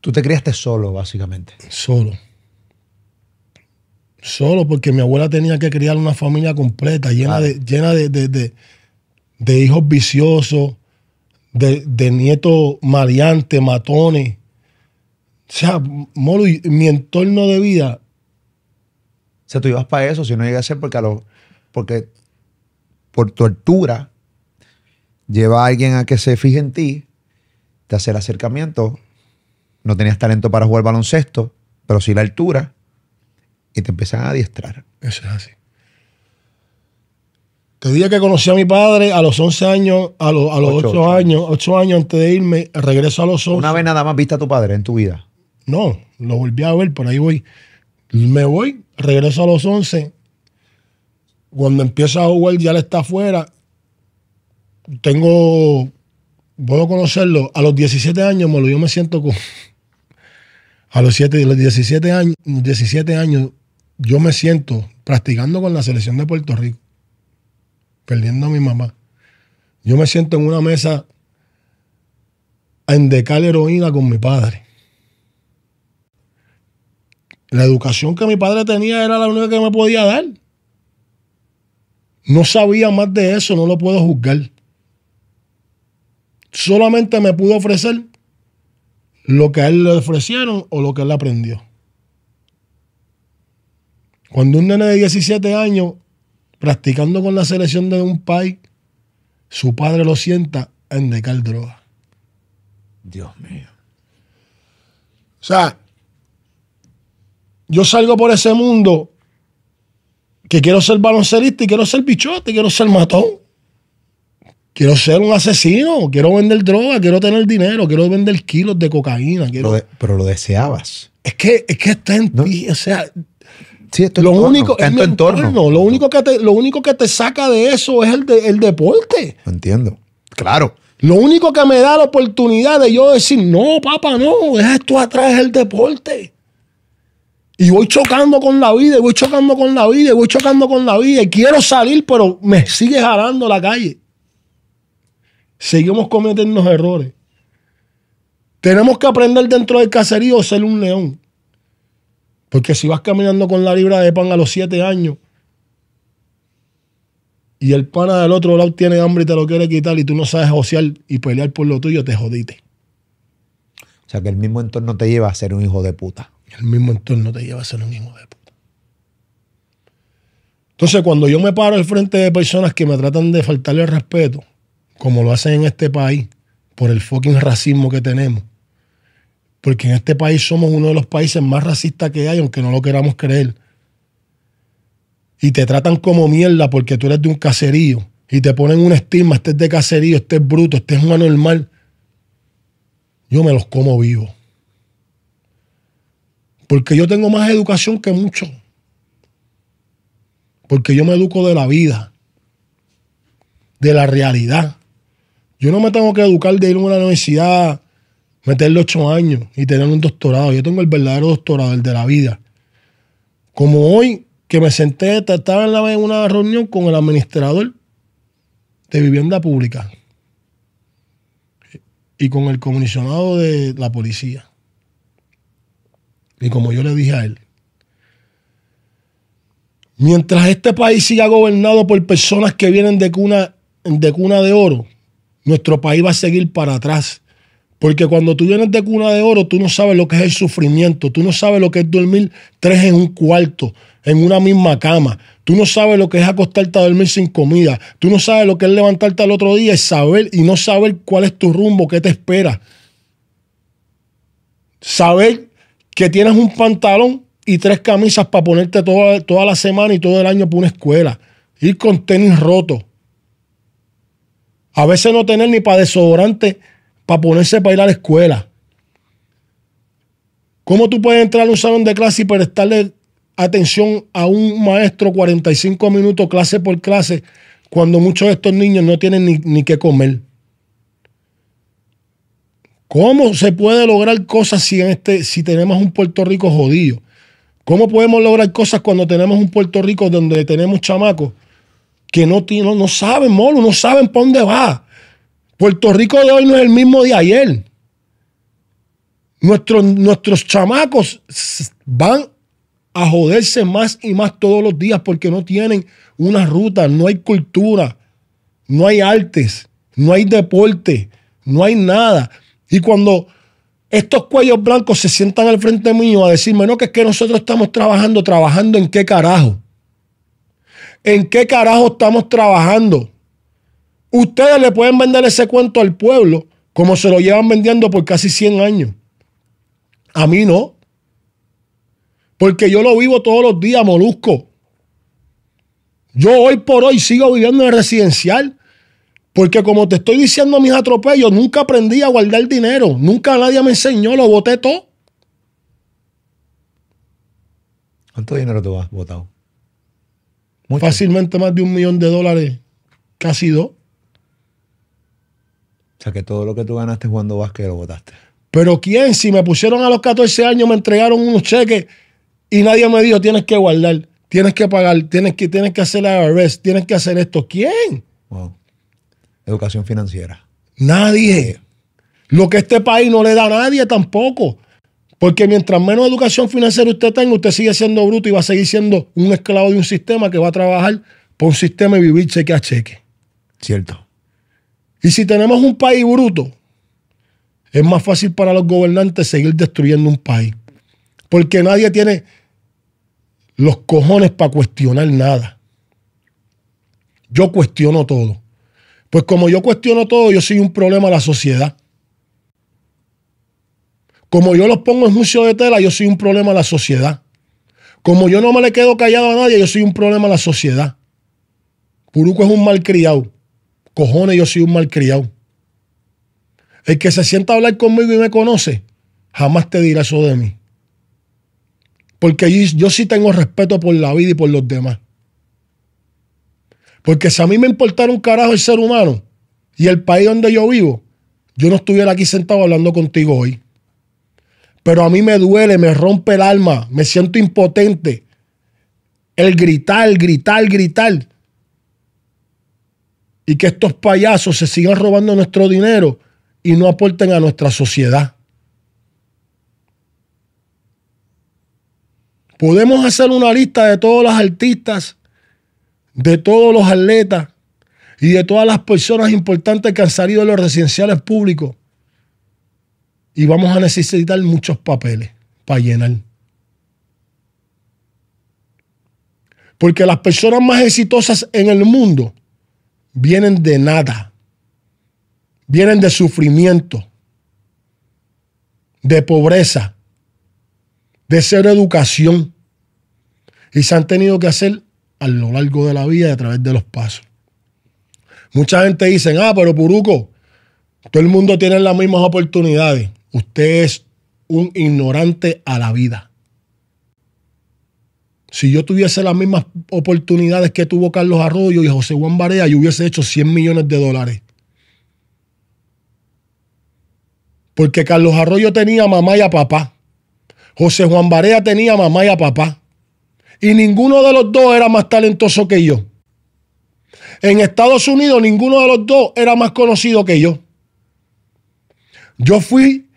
Tú te criaste solo, básicamente. Solo. Solo porque mi abuela tenía que criar una familia completa, llena, de, hijos viciosos, de, nietos maleantes, matones. O sea, Molo, mi entorno de vida. O sea, tú ibas para eso si no llegas a ser porque, porque por tortura lleva a alguien a que se fije en ti, te hace el acercamiento no tenías talento para jugar baloncesto, pero sí la altura, y te empiezan a adiestrar. Eso es así. Te dije que conocí a mi padre a los 11 años, a, los 8, años, 8 años antes de irme, regreso a los 11. ¿Una vez nada más viste a tu padre en tu vida? No, lo volví a ver, por ahí voy. Me voy, regreso a los 11. Cuando empiezo a jugar, ya le está afuera. Tengo, puedo conocerlo. A los 17 años, me yo me siento con, a los, siete, los 17, años, 17 años, yo me siento practicando con la selección de Puerto Rico, perdiendo a mi mamá. Yo me siento en una mesa en decal heroína con mi padre. La educación que mi padre tenía era la única que me podía dar. No sabía más de eso, no lo puedo juzgar. Solamente me pudo ofrecer lo que a él le ofrecieron o lo que él aprendió. Cuando un nene de 17 años, practicando con la selección de un país, su padre lo sienta en endecar droga. Dios mío. O sea, yo salgo por ese mundo que quiero ser baloncelista y quiero ser bichote, quiero ser matón. Quiero ser un asesino, quiero vender droga, quiero tener dinero, quiero vender kilos de cocaína. pero lo deseabas. Es que, es está en ti, o sea, Sí, esto lo único es tu entorno. entorno. Lo único que te, lo único que te saca de eso es el, deporte el deporte. Entiendo. Claro. Lo único que me da la oportunidad de yo decir, no, papá, no, es esto atrás, es el deporte. Y voy chocando con la vida, voy chocando con la vida, voy chocando con la vida, y quiero salir, pero me sigue jalando la calle seguimos cometiendo errores. Tenemos que aprender dentro del caserío ser un león. Porque si vas caminando con la libra de pan a los siete años y el pana del otro lado tiene hambre y te lo quiere quitar y tú no sabes ociar y pelear por lo tuyo, te jodiste. O sea que el mismo entorno te lleva a ser un hijo de puta. El mismo entorno te lleva a ser un hijo de puta. Entonces cuando yo me paro al frente de personas que me tratan de faltarle respeto, como lo hacen en este país, por el fucking racismo que tenemos. Porque en este país somos uno de los países más racistas que hay, aunque no lo queramos creer. Y te tratan como mierda porque tú eres de un caserío. Y te ponen un estigma, este de caserío, este es bruto, este es un anormal. Yo me los como vivo. Porque yo tengo más educación que muchos. Porque yo me educo de la vida, de la realidad. Yo no me tengo que educar de ir a una universidad, meterle ocho años y tener un doctorado. Yo tengo el verdadero doctorado, el de la vida. Como hoy, que me senté, estaba en, en una reunión con el administrador de vivienda pública y con el comisionado de la policía. Y como yo le dije a él, mientras este país siga gobernado por personas que vienen de cuna de, cuna de oro, nuestro país va a seguir para atrás. Porque cuando tú vienes de cuna de oro, tú no sabes lo que es el sufrimiento, tú no sabes lo que es dormir tres en un cuarto, en una misma cama, tú no sabes lo que es acostarte a dormir sin comida, tú no sabes lo que es levantarte al otro día y saber y no saber cuál es tu rumbo, qué te espera. Saber que tienes un pantalón y tres camisas para ponerte toda, toda la semana y todo el año para una escuela. Ir con tenis roto a veces no tener ni para desodorante para ponerse para ir a la escuela. ¿Cómo tú puedes entrar a un salón de clase y prestarle atención a un maestro 45 minutos clase por clase cuando muchos de estos niños no tienen ni, ni qué comer? ¿Cómo se puede lograr cosas si, en este, si tenemos un Puerto Rico jodido? ¿Cómo podemos lograr cosas cuando tenemos un Puerto Rico donde tenemos chamacos que no, no saben, Molo, no saben por dónde va. Puerto Rico de hoy no es el mismo de ayer. Nuestros, nuestros chamacos van a joderse más y más todos los días porque no tienen una ruta, no hay cultura, no hay artes, no hay deporte, no hay nada. Y cuando estos cuellos blancos se sientan al frente mío a decirme, no, que es que nosotros estamos trabajando, trabajando en qué carajo. ¿En qué carajo estamos trabajando? Ustedes le pueden vender ese cuento al pueblo como se lo llevan vendiendo por casi 100 años. A mí no. Porque yo lo vivo todos los días, molusco. Yo hoy por hoy sigo viviendo en residencial. Porque como te estoy diciendo mis atropellos, nunca aprendí a guardar dinero. Nunca nadie me enseñó, lo boté todo. ¿Cuánto dinero tú has votado? Fácilmente más de un millón de dólares, casi dos. O sea que todo lo que tú ganaste jugando básquet lo votaste. Pero ¿quién? Si me pusieron a los 14 años, me entregaron unos cheques y nadie me dijo, tienes que guardar, tienes que pagar, tienes que, tienes que hacer la IRS, tienes que hacer esto. ¿Quién? Educación financiera. Nadie. Lo que este país no le da a nadie tampoco. Porque mientras menos educación financiera usted tenga, usted sigue siendo bruto y va a seguir siendo un esclavo de un sistema que va a trabajar por un sistema y vivir cheque a cheque. Cierto. Y si tenemos un país bruto, es más fácil para los gobernantes seguir destruyendo un país. Porque nadie tiene los cojones para cuestionar nada. Yo cuestiono todo. Pues como yo cuestiono todo, yo soy un problema a la sociedad. Como yo los pongo en juicio de tela, yo soy un problema a la sociedad. Como yo no me le quedo callado a nadie, yo soy un problema a la sociedad. Puruco es un malcriado. Cojones, yo soy un mal malcriado. El que se sienta a hablar conmigo y me conoce, jamás te dirá eso de mí. Porque yo sí tengo respeto por la vida y por los demás. Porque si a mí me importara un carajo el ser humano y el país donde yo vivo, yo no estuviera aquí sentado hablando contigo hoy. Pero a mí me duele, me rompe el alma, me siento impotente. El gritar, gritar, gritar. Y que estos payasos se sigan robando nuestro dinero y no aporten a nuestra sociedad. Podemos hacer una lista de todos los artistas, de todos los atletas y de todas las personas importantes que han salido de los residenciales públicos y vamos a necesitar muchos papeles para llenar. Porque las personas más exitosas en el mundo vienen de nada, vienen de sufrimiento, de pobreza, de cero educación. Y se han tenido que hacer a lo largo de la vida y a través de los pasos. Mucha gente dice, ah, pero Puruco, todo el mundo tiene las mismas oportunidades. Usted es un ignorante a la vida. Si yo tuviese las mismas oportunidades que tuvo Carlos Arroyo y José Juan Barea, yo hubiese hecho 100 millones de dólares. Porque Carlos Arroyo tenía mamá y a papá. José Juan Barea tenía mamá y a papá. Y ninguno de los dos era más talentoso que yo. En Estados Unidos ninguno de los dos era más conocido que yo. Yo fui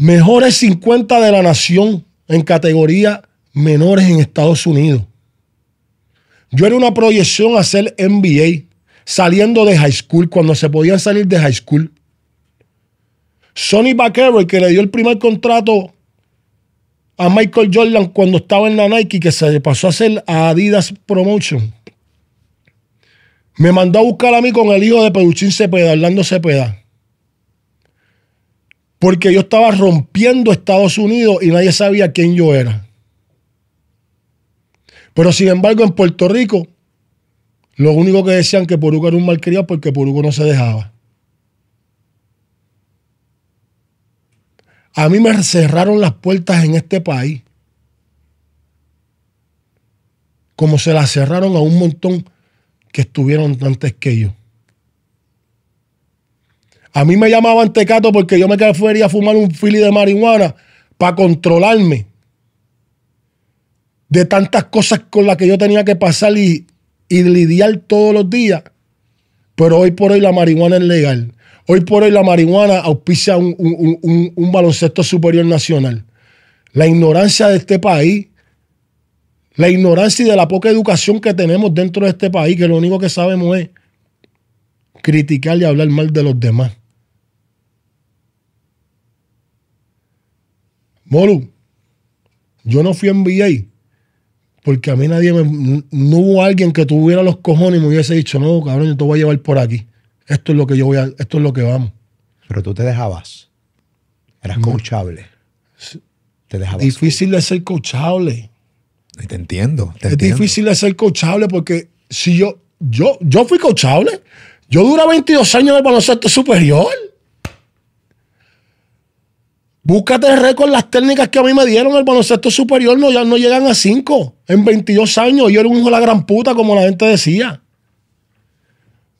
Mejores 50 de la nación en categoría menores en Estados Unidos. Yo era una proyección a hacer NBA saliendo de high school, cuando se podían salir de high school. Sonny baker que le dio el primer contrato a Michael Jordan cuando estaba en la Nike, que se pasó a hacer a Adidas Promotion, me mandó a buscar a mí con el hijo de Peduchín Cepeda, Orlando Cepeda porque yo estaba rompiendo Estados Unidos y nadie sabía quién yo era. Pero sin embargo, en Puerto Rico, lo único que decían que Poruco era un malcriado porque Poruco no se dejaba. A mí me cerraron las puertas en este país. Como se las cerraron a un montón que estuvieron antes que yo. A mí me llamaban tecato porque yo me a fumar un fili de marihuana para controlarme de tantas cosas con las que yo tenía que pasar y, lidiar todos los días. Pero hoy por hoy la marihuana es legal. Hoy por hoy la marihuana auspicia un, un, baloncesto superior nacional. La ignorancia de este país, la ignorancia y de la poca educación que tenemos dentro de este país, que lo único que sabemos es criticar y hablar mal de los demás. Molu, yo no fui en NBA porque a mí nadie me. No hubo alguien que tuviera los cojones y me hubiese dicho, no, cabrón, yo te voy a llevar por aquí. Esto es lo que yo voy a. Esto es lo que vamos. Pero tú te dejabas. Eras cochable. coachable. Te dejabas. Difícil de ser coachable. te entiendo. es difícil de ser coachable porque si yo. Yo, yo fui coachable. Yo duré 22 años en el baloncesto superior. Búscate el récord, las técnicas que a mí me dieron el baloncesto superior no, ya no llegan a 5 en 22 años. Yo era un hijo de la gran puta, como la gente decía.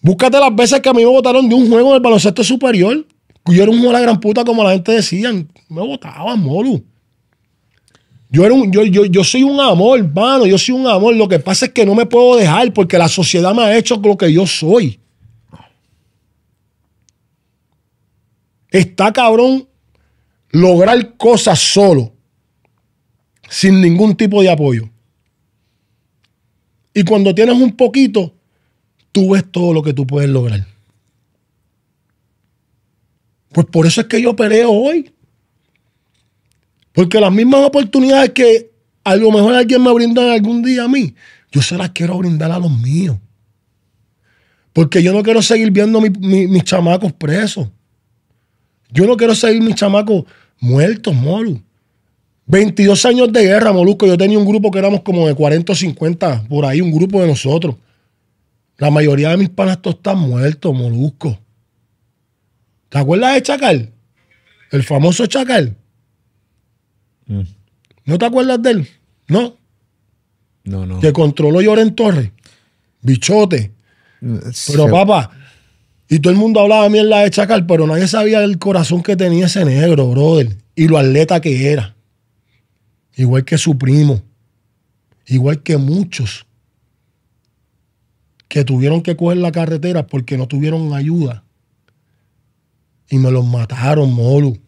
Búscate las veces que a mí me votaron de un juego en el baloncesto superior. Yo era un hijo de la gran puta, como la gente decía. Me votaban, molu. Yo, era yo, yo, yo soy un amor, hermano. Yo soy un amor. Lo que pasa es que no me puedo dejar porque la sociedad me ha hecho lo que yo soy. Está cabrón lograr cosas solo, sin ningún tipo de apoyo. Y cuando tienes un poquito, tú ves todo lo que tú puedes lograr. Pues por eso es que yo peleo hoy. Porque las mismas oportunidades que a lo mejor alguien me brinda algún día a mí, yo se las quiero brindar a los míos. Porque yo no quiero seguir viendo mis chamacos presos. Yo no quiero seguir mis chamacos Muertos, molu. 22 años de guerra, Molusco. Yo tenía un grupo que éramos como de 40 o 50, por ahí, un grupo de nosotros. La mayoría de mis panas están muertos, Molusco. ¿Te acuerdas de Chacal? El famoso Chacal. Mm. ¿No te acuerdas de él? No. No, no. Que controló Lloren Torres. Bichote. Mm, Pero papá, y todo el mundo hablaba la de Chacal, pero nadie sabía el corazón que tenía ese negro, brother. Y lo atleta que era. Igual que su primo. Igual que muchos que tuvieron que coger la carretera porque no tuvieron ayuda. Y me los mataron, Molu.